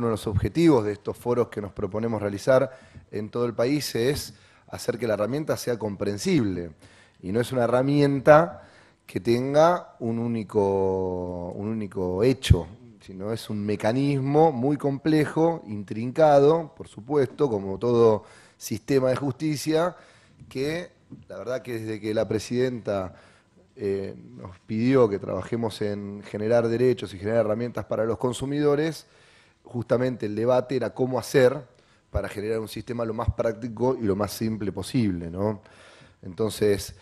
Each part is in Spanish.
Uno de los objetivos de estos foros que nos proponemos realizar en todo el país es hacer que la herramienta sea comprensible y no es una herramienta que tenga un único, hecho, sino es un mecanismo muy complejo, intrincado, por supuesto, como todo sistema de justicia, que la verdad que desde que la presidenta eh, nos pidió que trabajemos en generar derechos y generar herramientas para los consumidores, justamente el debate era cómo hacer para generar un sistema lo más práctico y lo más simple posible, ¿no? Entonces,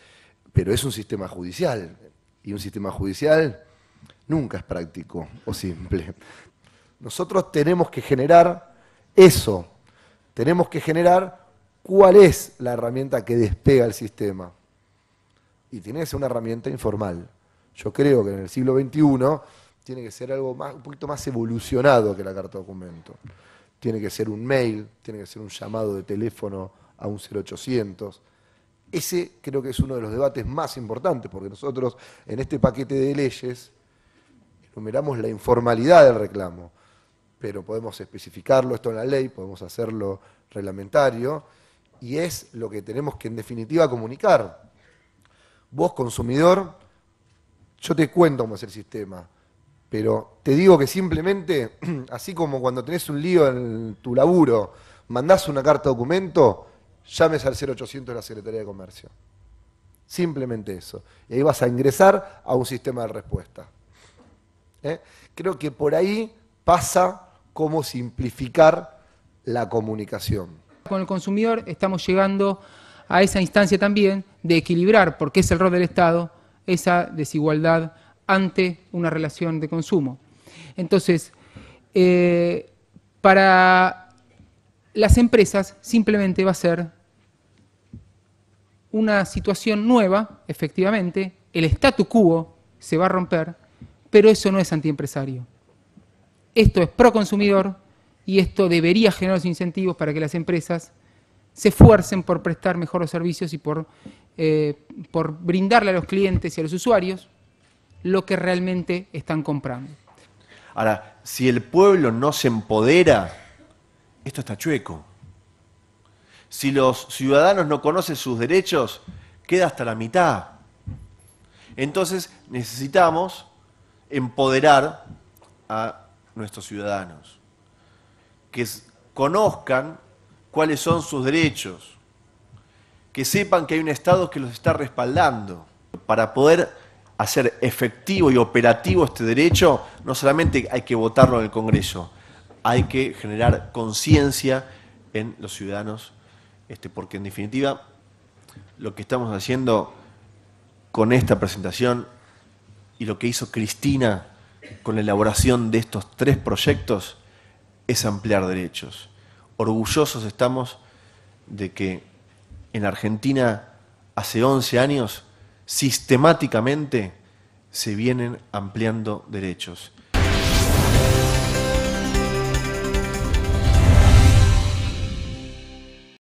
pero es un sistema judicial, y un sistema judicial nunca es práctico o simple. Nosotros tenemos que generar eso, tenemos que generar cuál es la herramienta que despega el sistema. Y tiene que ser una herramienta informal. Yo creo que en el siglo XXI tiene que ser algo más, un poquito más evolucionado que la carta documento. Tiene que ser un mail, tiene que ser un llamado de teléfono a un 0800. Ese creo que es uno de los debates más importantes, porque nosotros en este paquete de leyes enumeramos la informalidad del reclamo, pero podemos especificarlo esto en la ley, podemos hacerlo reglamentario, y es lo que tenemos que en definitiva comunicar. Vos, consumidor, yo te cuento cómo es el sistema. Pero te digo que simplemente, así como cuando tenés un lío en tu laburo, mandás una carta documento, llames al 0800 de la Secretaría de Comercio. Simplemente eso. Y ahí vas a ingresar a un sistema de respuesta. ¿Eh? Creo que por ahí pasa cómo simplificar la comunicación. Con el consumidor estamos llegando a esa instancia también de equilibrar, porque es el rol del Estado, esa desigualdad ante una relación de consumo. Entonces, eh, para las empresas simplemente va a ser una situación nueva, efectivamente, el statu quo se va a romper, pero eso no es antiempresario. Esto es pro consumidor y esto debería generar los incentivos para que las empresas se esfuercen por prestar mejor los servicios y por, eh, por brindarle a los clientes y a los usuarios lo que realmente están comprando. Ahora, si el pueblo no se empodera, esto está chueco. Si los ciudadanos no conocen sus derechos, queda hasta la mitad. Entonces necesitamos empoderar a nuestros ciudadanos, que conozcan cuáles son sus derechos, que sepan que hay un Estado que los está respaldando. Para poder hacer efectivo y operativo este derecho, no solamente hay que votarlo en el Congreso, hay que generar conciencia en los ciudadanos, este, porque en definitiva lo que estamos haciendo con esta presentación y lo que hizo Cristina con la elaboración de estos tres proyectos es ampliar derechos. Orgullosos estamos de que en Argentina hace 11 años sistemáticamente se vienen ampliando derechos.